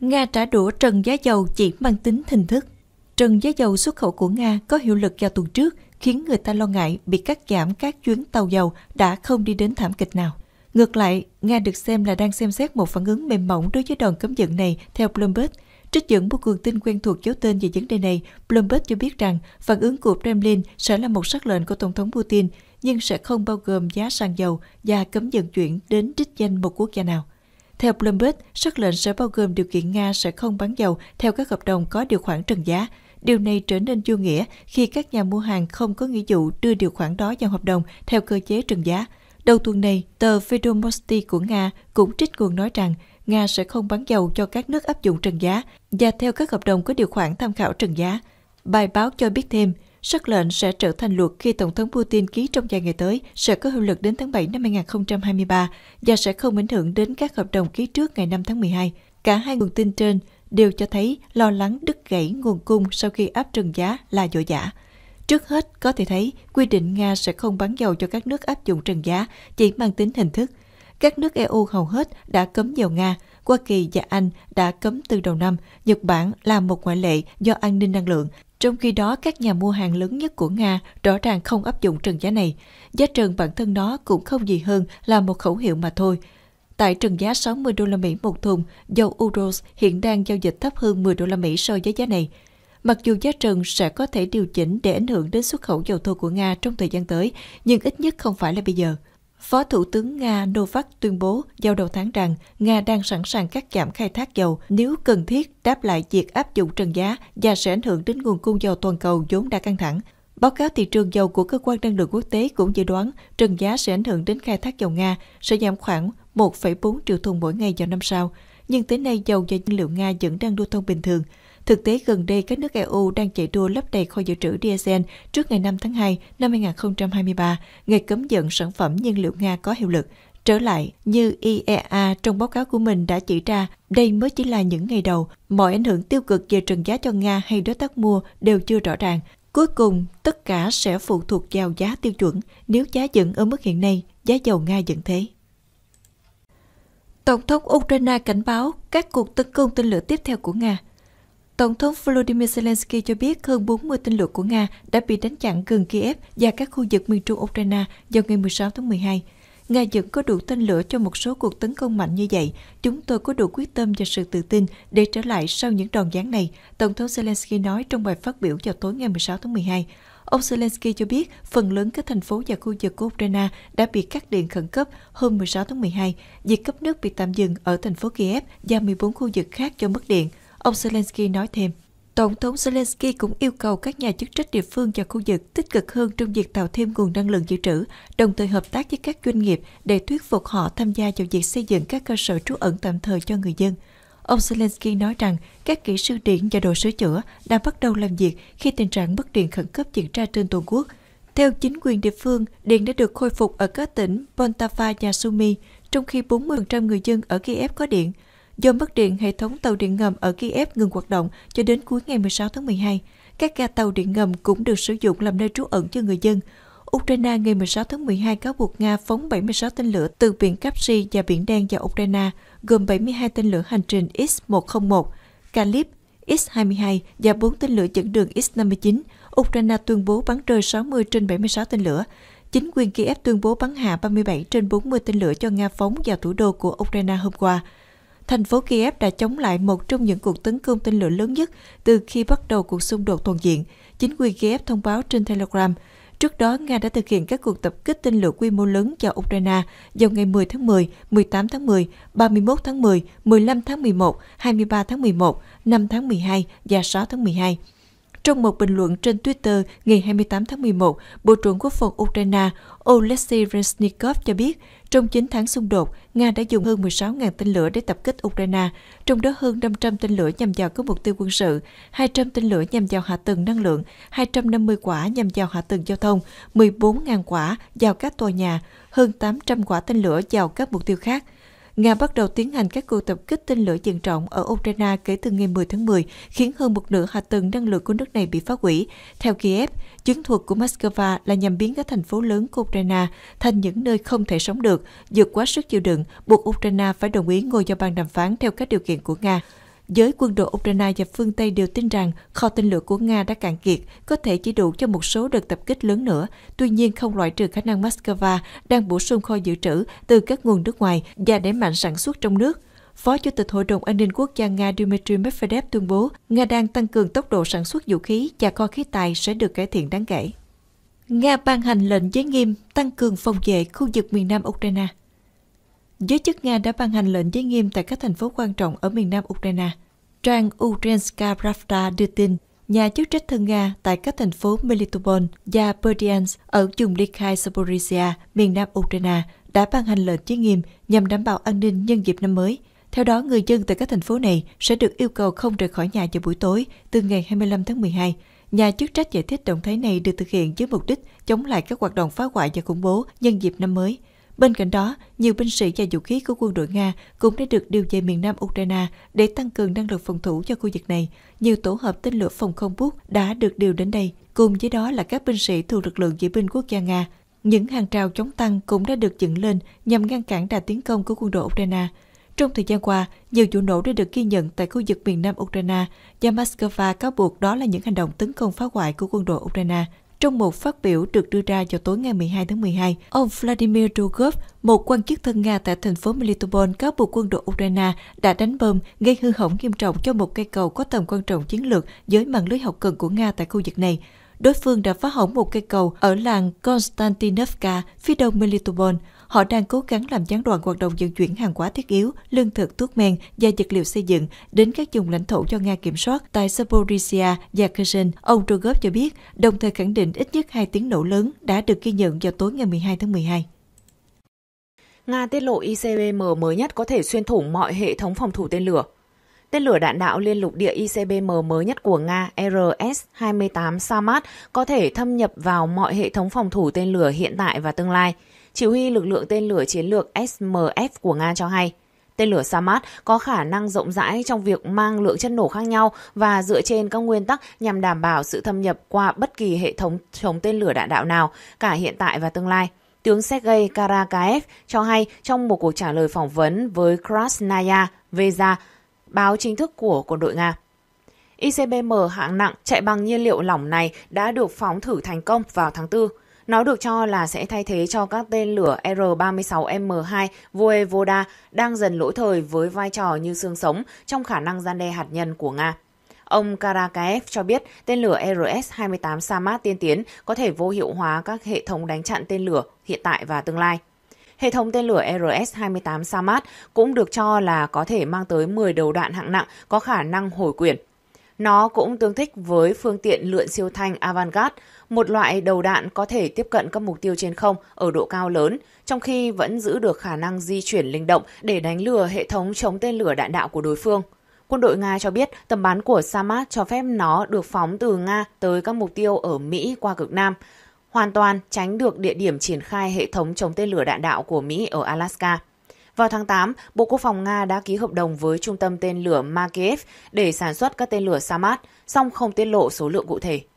Nga trả đũa trần giá dầu chỉ mang tính hình thức. Trần giá dầu xuất khẩu của Nga có hiệu lực vào tuần trước, khiến người ta lo ngại bị cắt giảm các chuyến tàu dầu đã không đi đến thảm kịch nào. Ngược lại, Nga được xem là đang xem xét một phản ứng mềm mỏng đối với đòn cấm vận này theo Bloomberg. Trích dẫn một nguồn tin quen thuộc giấu tên về vấn đề này, Bloomberg cho biết rằng phản ứng của Kremlin sẽ là một sắc lệnh của Tổng thống Putin, nhưng sẽ không bao gồm giá sàn dầu và cấm vận chuyển đến đích danh một quốc gia nào. Theo Bloomberg, sắc lệnh sẽ bao gồm điều kiện Nga sẽ không bán dầu theo các hợp đồng có điều khoản trần giá. Điều này trở nên vô nghĩa khi các nhà mua hàng không có nghĩa vụ đưa điều khoản đó vào hợp đồng theo cơ chế trần giá. Đầu tuần này, tờ Vedomosti của Nga cũng trích nguồn nói rằng Nga sẽ không bán dầu cho các nước áp dụng trần giá và theo các hợp đồng có điều khoản tham khảo trần giá. Bài báo cho biết thêm, Sắc lệnh sẽ trở thành luật khi Tổng thống Putin ký trong vài ngày tới sẽ có hiệu lực đến tháng 7 năm 2023 và sẽ không ảnh hưởng đến các hợp đồng ký trước ngày 5 tháng 12. Cả hai nguồn tin trên đều cho thấy lo lắng đứt gãy nguồn cung sau khi áp trần giá là dội giả Trước hết, có thể thấy quy định Nga sẽ không bán dầu cho các nước áp dụng trần giá, chỉ mang tính hình thức. Các nước EU hầu hết đã cấm dầu Nga, Hoa Kỳ và Anh đã cấm từ đầu năm, Nhật Bản là một ngoại lệ do an ninh năng lượng trong khi đó, các nhà mua hàng lớn nhất của Nga rõ ràng không áp dụng trần giá này. Giá trần bản thân nó cũng không gì hơn là một khẩu hiệu mà thôi. Tại trần giá 60 đô la Mỹ một thùng, dầu Urals hiện đang giao dịch thấp hơn 10 đô la Mỹ so với giá này. Mặc dù giá trần sẽ có thể điều chỉnh để ảnh hưởng đến xuất khẩu dầu thô của Nga trong thời gian tới, nhưng ít nhất không phải là bây giờ. Phó Thủ tướng Nga Novak tuyên bố giao đầu tháng rằng Nga đang sẵn sàng cắt giảm khai thác dầu nếu cần thiết đáp lại việc áp dụng trần giá và sẽ ảnh hưởng đến nguồn cung dầu toàn cầu vốn đã căng thẳng. Báo cáo thị trường dầu của Cơ quan Năng lượng Quốc tế cũng dự đoán trần giá sẽ ảnh hưởng đến khai thác dầu Nga sẽ giảm khoảng 1,4 triệu thùng mỗi ngày vào năm sau. Nhưng tới nay dầu và nhiên liệu Nga vẫn đang lưu thông bình thường – Thực tế gần đây các nước EU đang chạy đua lấp đầy kho dự trữ diesel trước ngày 5 tháng 2 năm 2023, ngày cấm dẫn sản phẩm nhiên liệu Nga có hiệu lực. Trở lại, như IEA trong báo cáo của mình đã chỉ ra, đây mới chỉ là những ngày đầu, mọi ảnh hưởng tiêu cực về trần giá cho Nga hay đối tác mua đều chưa rõ ràng. Cuối cùng, tất cả sẽ phụ thuộc vào giá tiêu chuẩn. Nếu giá dẫn ở mức hiện nay, giá dầu Nga dẫn thế. Tổng thống Ukraine cảnh báo các cuộc tấn công tên lửa tiếp theo của Nga – Tổng thống Volodymyr Zelensky cho biết hơn 40 tên lửa của Nga đã bị đánh chặn gần Kiev và các khu vực miền trung Ukraine vào ngày 16 tháng 12. Nga vẫn có đủ tên lửa cho một số cuộc tấn công mạnh như vậy. Chúng tôi có đủ quyết tâm và sự tự tin để trở lại sau những đòn giáng này, Tổng thống Zelensky nói trong bài phát biểu vào tối ngày 16 tháng 12. Ông Zelensky cho biết phần lớn các thành phố và khu vực của Ukraine đã bị cắt điện khẩn cấp hôm 16 tháng 12. Việc cấp nước bị tạm dừng ở thành phố Kiev và 14 khu vực khác do mất điện. Ông Zelensky nói thêm, Tổng thống Zelensky cũng yêu cầu các nhà chức trách địa phương và khu vực tích cực hơn trong việc tạo thêm nguồn năng lượng dự trữ, đồng thời hợp tác với các doanh nghiệp để thuyết phục họ tham gia vào việc xây dựng các cơ sở trú ẩn tạm thời cho người dân. Ông Zelensky nói rằng các kỹ sư điện và đồ sửa chữa đã bắt đầu làm việc khi tình trạng mất điện khẩn cấp diễn ra trên toàn quốc. Theo chính quyền địa phương, điện đã được khôi phục ở các tỉnh Poltava và Sumy, trong khi 40% người dân ở Kiev có điện do mất điện, hệ thống tàu điện ngầm ở Kiev ngừng hoạt động cho đến cuối ngày 16 tháng 12. Các ga tàu điện ngầm cũng được sử dụng làm nơi trú ẩn cho người dân. Ukraine ngày 16 tháng 12 cáo buộc Nga phóng 76 tên lửa từ biển Kapsi và biển Đen vào Ukraine, gồm 72 tên lửa hành trình X-101, Kalib, X-22 và 4 tên lửa dẫn đường X-59. Ukraine tuyên bố bắn rơi 60 trên 76 tên lửa. Chính quyền Kiev tuyên bố bắn hạ 37 trên 40 tên lửa cho Nga phóng vào thủ đô của Ukraine hôm qua thành phố Kiev đã chống lại một trong những cuộc tấn công tên lửa lớn nhất từ khi bắt đầu cuộc xung đột toàn diện, chính quyền Kiev thông báo trên Telegram. Trước đó, Nga đã thực hiện các cuộc tập kích tên lửa quy mô lớn cho Ukraine vào ngày 10 tháng 10, 18 tháng 10, 31 tháng 10, 15 tháng 11, 23 tháng 11, 5 tháng 12 và 6 tháng 12. Trong một bình luận trên Twitter ngày 28 tháng 11, Bộ trưởng Quốc phòng Ukraine Oleksiy Reznikov cho biết, trong 9 tháng xung đột, Nga đã dùng hơn 16.000 tên lửa để tập kích Ukraine, trong đó hơn 500 tên lửa nhằm vào các mục tiêu quân sự, 200 tên lửa nhằm vào hạ tầng năng lượng, 250 quả nhằm vào hạ tầng giao thông, 14.000 quả vào các tòa nhà, hơn 800 quả tên lửa vào các mục tiêu khác – Nga bắt đầu tiến hành các cuộc tập kích tên lửa diện rộng ở Ukraine kể từ ngày 10 tháng 10, khiến hơn một nửa hạ tầng năng lượng của nước này bị phá hủy. Theo Kiev, chiến thuật của Moscow là nhằm biến các thành phố lớn của Ukraine thành những nơi không thể sống được, vượt quá sức chịu đựng, buộc Ukraine phải đồng ý ngồi vào bàn đàm phán theo các điều kiện của Nga. Giới quân đội Ukraine và phương Tây đều tin rằng kho tên lửa của Nga đã cạn kiệt, có thể chỉ đủ cho một số đợt tập kích lớn nữa. Tuy nhiên, không loại trừ khả năng Moscow đang bổ sung kho dự trữ từ các nguồn nước ngoài và đẩy mạnh sản xuất trong nước. Phó Chủ tịch Hội đồng An ninh Quốc gia Nga Dmitry Medvedev tuyên bố Nga đang tăng cường tốc độ sản xuất vũ khí và kho khí tài sẽ được cải thiện đáng kể. Nga ban hành lệnh giới nghiêm tăng cường phòng vệ khu vực miền nam Ukraine. Giới chức Nga đã ban hành lệnh giới nghiêm tại các thành phố quan trọng ở miền nam Ukraine. Trang Ukrainska Pravda đưa tin, nhà chức trách thân Nga tại các thành phố Melitopol và Berdyansk ở vùng Likai Zaporizhia, miền nam Ukraine đã ban hành lệnh giới nghiêm nhằm đảm bảo an ninh nhân dịp năm mới. Theo đó, người dân tại các thành phố này sẽ được yêu cầu không rời khỏi nhà vào buổi tối từ ngày 25 tháng 12. Nhà chức trách giải thích động thái này được thực hiện với mục đích chống lại các hoạt động phá hoại và khủng bố nhân dịp năm mới. Bên cạnh đó, nhiều binh sĩ và vũ khí của quân đội Nga cũng đã được điều về miền nam Ukraine để tăng cường năng lực phòng thủ cho khu vực này. Nhiều tổ hợp tên lửa phòng không bút đã được điều đến đây, cùng với đó là các binh sĩ thuộc lực lượng vệ binh quốc gia Nga. Những hàng rào chống tăng cũng đã được dựng lên nhằm ngăn cản đà tiến công của quân đội Ukraine. Trong thời gian qua, nhiều vụ nổ đã được ghi nhận tại khu vực miền nam Ukraine và Moscow cáo buộc đó là những hành động tấn công phá hoại của quân đội Ukraine. Trong một phát biểu được đưa ra vào tối ngày 12 tháng 12, ông Vladimir Rogov, một quan chức thân Nga tại thành phố Melitopol cáo buộc quân đội Ukraine đã đánh bom gây hư hỏng nghiêm trọng cho một cây cầu có tầm quan trọng chiến lược với mạng lưới hậu cần của Nga tại khu vực này. Đối phương đã phá hỏng một cây cầu ở làng Konstantinovka, phía đông Melitopol. Họ đang cố gắng làm gián đoạn hoạt động vận chuyển hàng hóa thiết yếu, lương thực, thuốc men và vật liệu xây dựng đến các vùng lãnh thổ do Nga kiểm soát tại Zaporizhia và Kherson, ông Rogov cho biết, đồng thời khẳng định ít nhất hai tiếng nổ lớn đã được ghi nhận vào tối ngày 12 tháng 12. Nga tiết lộ ICBM mới nhất có thể xuyên thủng mọi hệ thống phòng thủ tên lửa. Tên lửa đạn đạo liên lục địa ICBM mới nhất của Nga RS-28 Samad có thể thâm nhập vào mọi hệ thống phòng thủ tên lửa hiện tại và tương lai chỉ huy lực lượng tên lửa chiến lược SMF của Nga cho hay. Tên lửa Samad có khả năng rộng rãi trong việc mang lượng chất nổ khác nhau và dựa trên các nguyên tắc nhằm đảm bảo sự thâm nhập qua bất kỳ hệ thống chống tên lửa đạn đạo nào, cả hiện tại và tương lai. Tướng Sergei Karakaev cho hay trong một cuộc trả lời phỏng vấn với Krasnaya Veza, báo chính thức của quân đội Nga. ICBM hạng nặng chạy bằng nhiên liệu lỏng này đã được phóng thử thành công vào tháng 4. Nó được cho là sẽ thay thế cho các tên lửa R-36M2 Voevoda đang dần lỗi thời với vai trò như xương sống trong khả năng gian đe hạt nhân của Nga. Ông Karakaev cho biết tên lửa RS-28 Samad tiên tiến có thể vô hiệu hóa các hệ thống đánh chặn tên lửa hiện tại và tương lai. Hệ thống tên lửa RS-28 Samad cũng được cho là có thể mang tới 10 đầu đạn hạng nặng có khả năng hồi quyển. Nó cũng tương thích với phương tiện lượn siêu thanh Avantgarde, một loại đầu đạn có thể tiếp cận các mục tiêu trên không ở độ cao lớn, trong khi vẫn giữ được khả năng di chuyển linh động để đánh lừa hệ thống chống tên lửa đạn đạo của đối phương. Quân đội Nga cho biết tầm bắn của Samad cho phép nó được phóng từ Nga tới các mục tiêu ở Mỹ qua cực Nam, hoàn toàn tránh được địa điểm triển khai hệ thống chống tên lửa đạn đạo của Mỹ ở Alaska. Vào tháng 8, Bộ Quốc phòng Nga đã ký hợp đồng với trung tâm tên lửa Makiyev để sản xuất các tên lửa Samad, song không tiết lộ số lượng cụ thể.